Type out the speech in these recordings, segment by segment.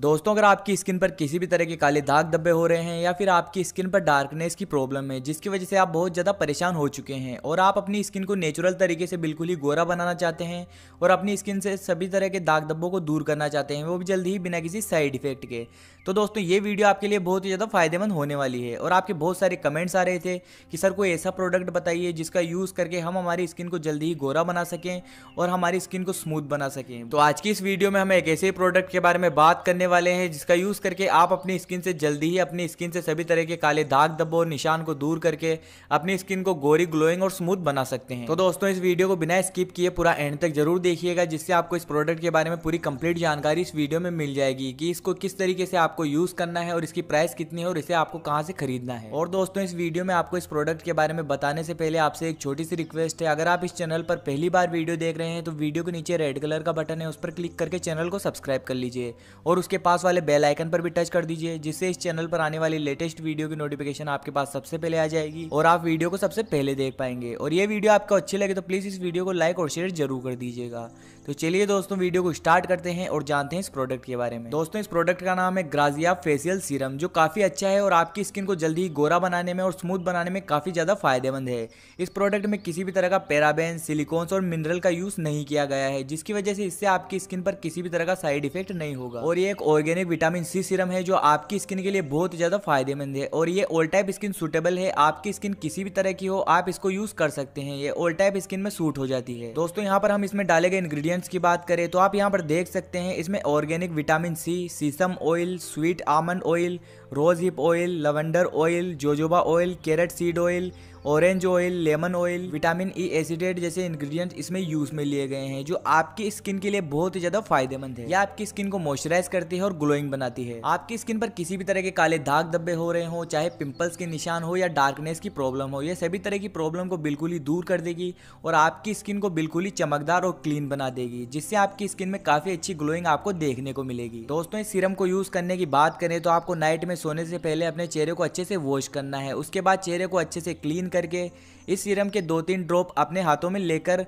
दोस्तों अगर आपकी स्किन पर किसी भी तरह के काले दाग धब्बे हो रहे हैं या फिर आपकी स्किन पर डार्कनेस की प्रॉब्लम है जिसकी वजह से आप बहुत ज़्यादा परेशान हो चुके हैं और आप अपनी स्किन को नेचुरल तरीके से बिल्कुल ही गोरा बनाना चाहते हैं और अपनी स्किन से सभी तरह के दाग धब्बों को दूर करना चाहते हैं वो भी जल्द ही बिना किसी साइड इफेक्ट के तो दोस्तों ये वीडियो आपके लिए बहुत ही ज़्यादा फायदेमंद होने वाली है और आपके बहुत सारे कमेंट्स आ रहे थे कि सर कोई ऐसा प्रोडक्ट बताइए जिसका यूज़ करके हम हमारी स्किन को जल्दी ही गोरा बना सकें और हमारी स्किन को स्मूथ बना सकें तो आज की इस वीडियो में हम एक ऐसे प्रोडक्ट के बारे में बात करने करने वाले हैं जिसका यूज़ करके आप अपनी स्किन से जल्दी ही अपनी स्किन से सभी तरह के काले दाग दबो और निशान को दूर करके अपनी स्किन को गोरी ग्लोइंग और स्मूथ बना सकते हैं तो दोस्तों इस वीडियो को बिना स्किप किए पूरा एंड तक जरूर देखिएगा जिससे आपको इस प्रोडक्ट के बारे में पूरी कंप्लीट जानकारी इस वीडियो में मिल जाएगी कि इसको किस तरीके से आपको यूज़ करना है और इसकी प्राइस कितनी है और इसे आपको कहाँ से खरीदना है और दोस्तों इस वीडियो में आपको इस प्रोडक्ट के बारे में बताने से पहले आपसे एक छोटी सी रिक्वेस्ट है अगर आप इस चैनल पर पहली बार वीडियो देख रहे हैं तो वीडियो के नीचे रेड कलर का बटन है उस पर क्लिक करके चैनल को सब्सक्राइब कर लीजिए और उसके के पास वाले बेल आइकन पर भी टच कर दीजिए जिससे इस चैनल पर आने वाली लेटेस्ट वीडियो की नोटिफिकेशन आपके पास सबसे पहले आ जाएगी और आप वीडियो को सबसे पहले देख पाएंगे और ये वीडियो आपको अच्छी लगे तो प्लीज इस वीडियो को लाइक और शेयर जरूर कर दीजिएगा तो चलिए दोस्तों वीडियो को स्टार्ट करते हैं और जानते हैं इस प्रोडक्ट के बारे में दोस्तों इस प्रोडक्ट का नाम है ग्राजिया फेसियल सीरम जो काफी अच्छा है और आपकी स्किन को जल्दी ही गोरा बनाने में और स्मूथ बनाने में काफी ज्यादा फायदेमंद है इस प्रोडक्ट में किसी भी तरह का पेराबेन सिलिकॉन्स और मिनरल का यूज नहीं किया गया है जिसकी वजह से इससे आपकी स्किन पर किसी भी तरह का साइड इफेक्ट नहीं होगा और ये एक ऑर्गेनिक विटामिन सी सीरम है जो आपकी स्किन के लिए बहुत ज्यादा फायदेमंद है और ये ऑल टाइप स्किन सुटेबल है आपकी स्किन किसी भी तरह की हो आप इसको यूज कर सकते हैं ये ऑल टाइप स्किन में सूट हो जाती है दोस्तों यहाँ पर हम इसमें डाले गए इंग्रीडियंट इंग्रेडिएंट्स की बात करें तो आप यहाँ पर देख सकते हैं इसमें organic vitamin C sesame oil sweet almond oil rose hip oil lavender oil jojoba oil carrot seed oil orange oil lemon oil vitamin E acetate जैसे इंग्रेडिएंट इसमें यूज में लिए गए हैं जो आपकी स्किन के लिए बहुत ही ज्यादा फायदेमंद है यह आपकी स्किन को मॉइस्चराइज करती है और ग्लोइंग बनाती है आपकी स्किन पर किसी भी तरह के काले दाग धब्बे हो रहे हो चाहे पिंपल्स के निशान हो या डार्कनेस की प्रॉब्लम हो यह सभी तरह की प्रॉब्लम को बिल्कुल ही दूर कर देगी और आपकी स्किन को बिल्कुल ही चमकदार और क्लीन बना देगी जिससे आपकी स्किन में काफी अच्छी ग्लोइंग आपको देखने को मिलेगी दोस्तों इस सीरम को यूज करने की बात करें तो आपको नाइट में सोने से पहले अपने चेहरे को अच्छे से वॉश करना है उसके बाद चेहरे को अच्छे से क्लीन करके इस सीरम के दो तीन ड्रॉप अपने हाथों में लेकर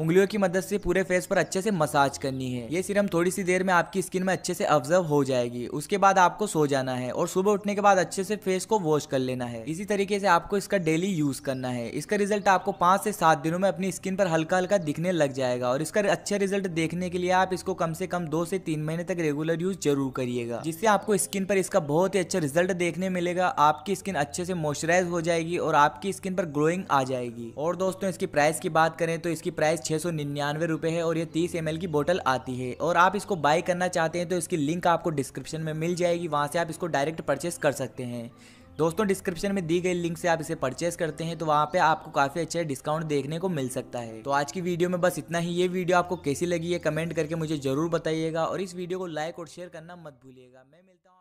उंगलियों की मदद से पूरे फेस पर अच्छे से मसाज करनी है ये सीरम थोड़ी सी देर में आपकी स्किन में अच्छे से ऑब्जर्व हो जाएगी उसके बाद आपको सो जाना है और सुबह उठने के बाद अच्छे से फेस को वॉश कर लेना है इसी तरीके से आपको इसका डेली यूज करना है इसका रिजल्ट आपको पांच से सात दिनों में अपनी स्किन पर हल्का हल्का दिखने लग जाएगा और इसका अच्छा रिजल्ट देखने के लिए आप इसको कम से कम दो से तीन महीने तक रेगुलर यूज जरूर करिएगा जिससे आपको स्किन पर इसका बहुत ही अच्छा रिजल्ट देखने मिलेगा आपकी स्किन अच्छे से मॉइस्चराइज हो जाएगी और आपकी स्किन पर ग्लोइंग आ जाएगी और दोस्तों इसकी प्राइस की बात करें तो इसकी प्राइस छः सौ निन्यानवे रुपये है और ये तीस एम की बोतल आती है और आप इसको बाय करना चाहते हैं तो इसकी लिंक आपको डिस्क्रिप्शन में मिल जाएगी वहाँ से आप इसको डायरेक्ट परचेस कर सकते हैं दोस्तों डिस्क्रिप्शन में दी गई लिंक से आप इसे परचेस करते हैं तो वहाँ पे आपको काफ़ी अच्छे डिस्काउंट देखने को मिल सकता है तो आज की वीडियो में बस इतना ही ये वीडियो आपको कैसी लगी है कमेंट करके मुझे जरूर बताइएगा और इस वीडियो को लाइक और शेयर करना मत भूलिएगा मैं मिलता हूँ